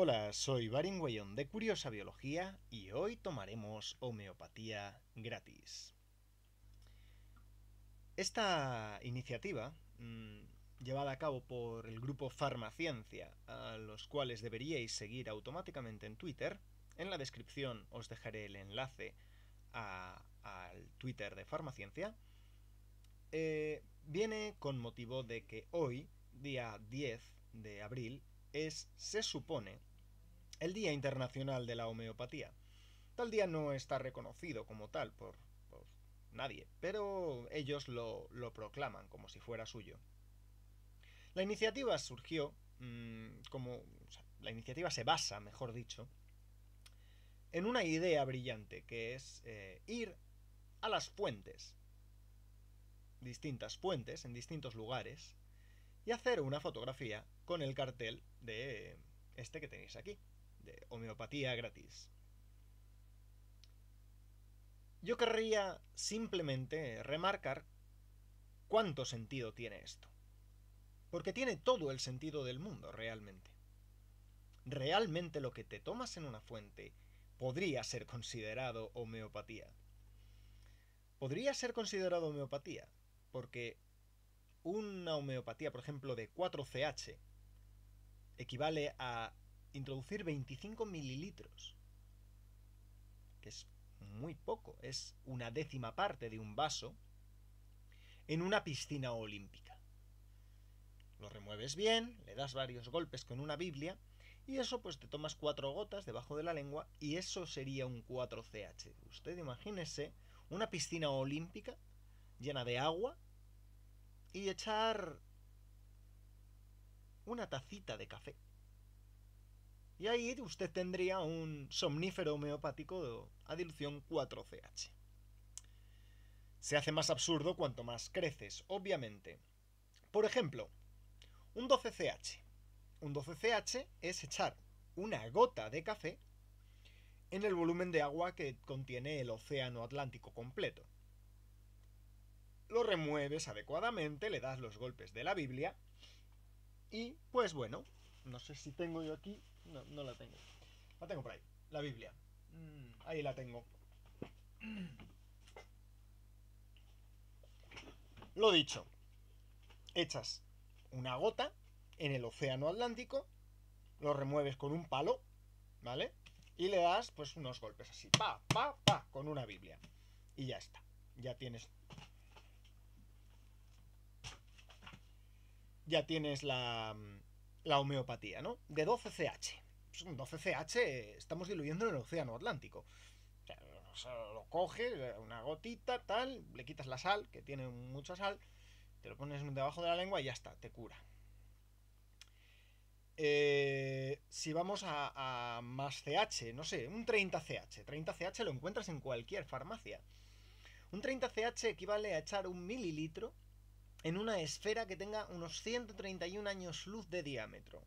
Hola, soy Barin de Curiosa Biología y hoy tomaremos homeopatía gratis. Esta iniciativa, mm, llevada a cabo por el grupo Farmaciencia, a los cuales deberíais seguir automáticamente en Twitter, en la descripción os dejaré el enlace al Twitter de Farmaciencia, eh, viene con motivo de que hoy, día 10 de abril, es, se supone, el Día Internacional de la Homeopatía. Tal día no está reconocido como tal por, nadie, pero ellos lo, proclaman como si fuera suyo. La iniciativa surgió mm, como... la iniciativa se basa, mejor dicho, en una idea brillante que es eh, ir a las fuentes, distintas fuentes en distintos lugares, y hacer una fotografía con el cartel de este que tenéis aquí, de homeopatía gratis. Yo querría simplemente remarcar cuánto sentido tiene esto. Porque tiene todo el sentido del mundo, realmente. Realmente lo que te tomas en una fuente podría ser considerado homeopatía. Podría ser considerado homeopatía, porque una homeopatía, por ejemplo, de 4CH equivale a introducir 25 mililitros, que es muy poco, es una décima parte de un vaso, en una piscina olímpica. Lo remueves bien, le das varios golpes con una Biblia, y eso pues te tomas cuatro gotas debajo de la lengua, y eso sería un 4CH. Usted imagínese una piscina olímpica llena de agua y echar una tacita de café. Y ahí usted tendría un somnífero homeopático a dilución 4CH. Se hace más absurdo cuanto más creces, obviamente. Por ejemplo, un 12CH. Un 12CH es echar una gota de café en el volumen de agua que contiene el océano Atlántico completo lo remueves adecuadamente, le das los golpes de la Biblia y pues bueno, no sé si tengo yo aquí, no, no la tengo. La tengo por ahí, la Biblia. Mm, ahí la tengo. Lo dicho, echas una gota en el océano Atlántico, lo remueves con un palo, ¿vale? Y le das pues unos golpes así, pa, pa, pa, con una Biblia. Y ya está. Ya tienes ya tienes la, mm, la homeopatía, ¿no? De 12CH. Pues un 12CH estamos diluyendo en el océano Atlántico. O sea, lo coges, una gotita, tal, le quitas la sal, que tiene mucha sal, te lo pones debajo de la lengua y ya está, te cura. Eh, si vamos a, a, más CH, no sé, un 30CH. 30CH lo encuentras en cualquier farmacia. Un 30CH equivale a echar un mililitro en una esfera que tenga unos 131 años luz de diámetro.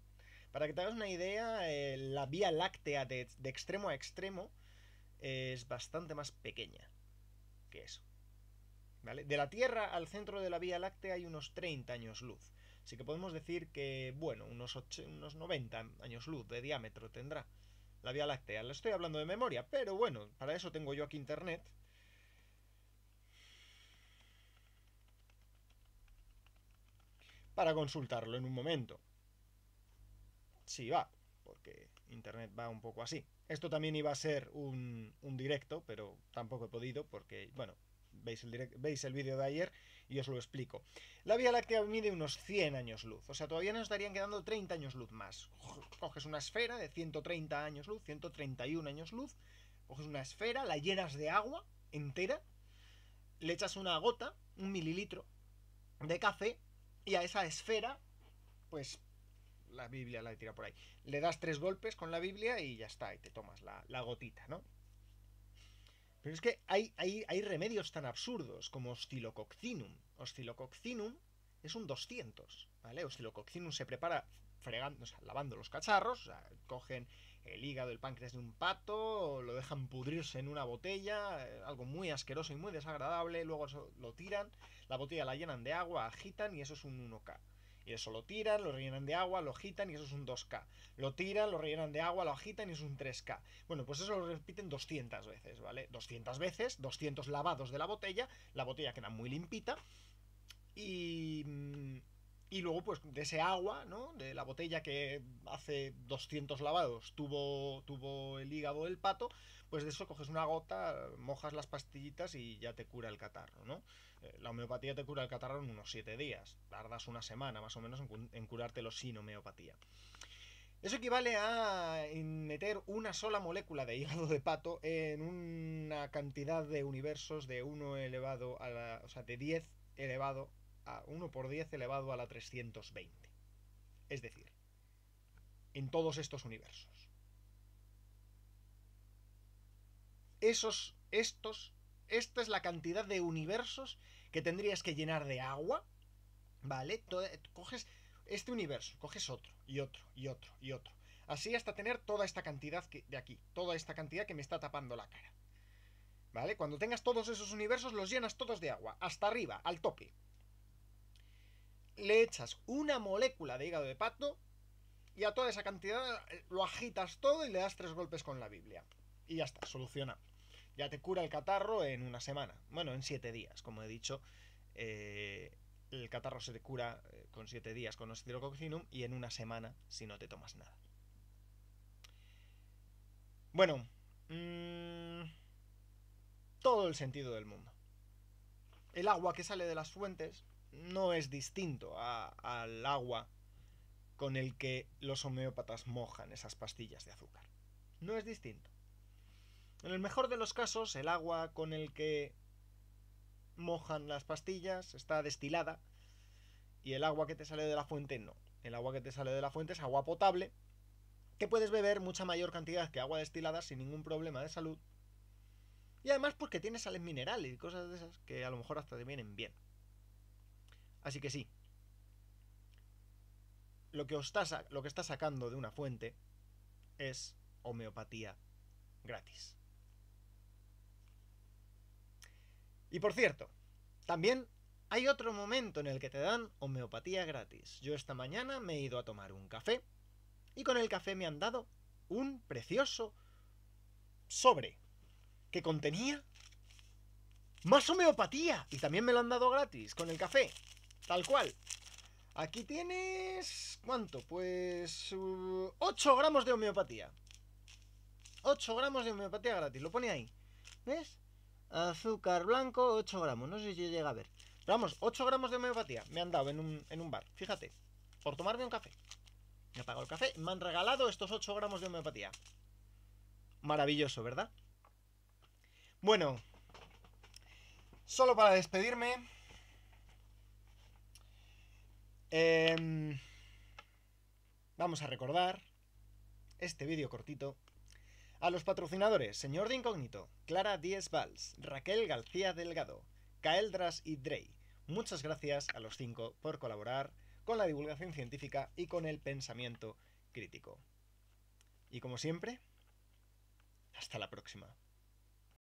Para que te hagas una idea, eh, la vía láctea de, extremo a extremo eh, es bastante más pequeña que eso. ¿Vale? De la Tierra al centro de la vía láctea hay unos 30 años luz. Así que podemos decir que, bueno, unos, unos 90 años luz de diámetro tendrá la vía láctea. Le estoy hablando de memoria, pero bueno, para eso tengo yo aquí internet para consultarlo en un momento. Sí va, porque Internet va un poco así. Esto también iba a ser un, directo, pero tampoco he podido porque, bueno, veis el, veis el vídeo de ayer y os lo explico. La Vía Láctea mide unos 100 años luz, o sea, todavía nos estarían quedando 30 años luz más. Coges una esfera de 130 años luz, 131 años luz, coges una esfera, la llenas de agua entera, le echas una gota, un mililitro de café y a esa esfera, pues la Biblia la tira por ahí. Le das tres golpes con la Biblia y ya está, y te tomas la, gotita, ¿no? Pero es que hay, hay, remedios tan absurdos como oscilococcinum. Oscilococcinum es un 200, ¿vale? Oscilococcinum se prepara fregando, o sea, lavando los cacharros, o sea, cogen el hígado, el páncreas de un pato, lo dejan pudrirse en una botella, eh, algo muy asqueroso y muy desagradable, luego lo tiran, la botella la llenan de agua, agitan y eso es un 1K. Y eso lo tiran, lo rellenan de agua, lo agitan y eso es un 2K. Lo tiran, lo rellenan de agua, lo agitan y eso es un 3K. Bueno, pues eso lo repiten 200 veces, ¿vale? 200 veces, 200 lavados de la botella, la botella queda muy limpita y mm, y luego, pues, de ese agua, ¿no? De la botella que hace 200 lavados tuvo, tuvo el hígado del pato, pues de eso coges una gota, mojas las pastillitas y ya te cura el catarro, ¿no? Eh, la homeopatía te cura el catarro en unos 7 días. Tardas una semana más o menos en, curártelo sin homeopatía. Eso equivale a meter una sola molécula de hígado de pato en una cantidad de universos de 1 elevado a la, o sea, de 10 elevado a 1 por 10 elevado a la 320. Es decir, en todos estos universos. Esos, estos, esta es la cantidad de universos que tendrías que llenar de agua, ¿vale? coges este universo, coges otro, y otro, y otro, y otro. Así hasta tener toda esta cantidad que, de aquí, toda esta cantidad que me está tapando la cara. ¿Vale? Cuando tengas todos esos universos los llenas todos de agua, hasta arriba, al tope le echas una molécula de hígado de pato y a toda esa cantidad eh, lo agitas todo y le das tres golpes con la Biblia. Y ya está, soluciona. Ya te cura el catarro en una semana. Bueno, en siete días, como he dicho. Eh, el catarro se te cura eh, con siete días con oscilococcinum y en una semana si no te tomas nada. Bueno, mm, todo el sentido del mundo. El agua que sale de las fuentes no es distinto al agua con el que los homeópatas mojan esas pastillas de azúcar. No es distinto. En el mejor de los casos, el agua con el que mojan las pastillas está destilada y el agua que te sale de la fuente no. El agua que te sale de la fuente es agua potable que puedes beber mucha mayor cantidad que agua destilada sin ningún problema de salud. Y además porque tiene sales minerales y cosas de esas que a lo mejor hasta te vienen bien. Así que sí. Lo que, está, lo que está sacando de una fuente es homeopatía gratis. Y por cierto, también hay otro momento en el que te dan homeopatía gratis. Yo esta mañana me he ido a tomar un café y con el café me han dado un precioso sobre que contenía más homeopatía y también me lo han dado gratis con el café. Tal cual. Aquí tienes... ¿Cuánto? Pues... 8 uh, gramos de homeopatía. 8 gramos de homeopatía gratis. Lo pone ahí. ¿Ves? Azúcar blanco, 8 gramos. No sé si llega a ver. Pero vamos, 8 gramos de homeopatía. Me han dado en un, en un bar. Fíjate. Por tomarme un café. Me ha pagado el café. Me han regalado estos 8 gramos de homeopatía. Maravilloso, ¿verdad? Bueno. Solo para despedirme Em, vamos a recordar este vídeo cortito. A los patrocinadores, señor de incógnito, Clara Díez Valls, Raquel García Delgado, Caeldras y Drey. Muchas gracias a los cinco por colaborar con la divulgación científica y con el pensamiento crítico. Y como siempre, hasta la próxima.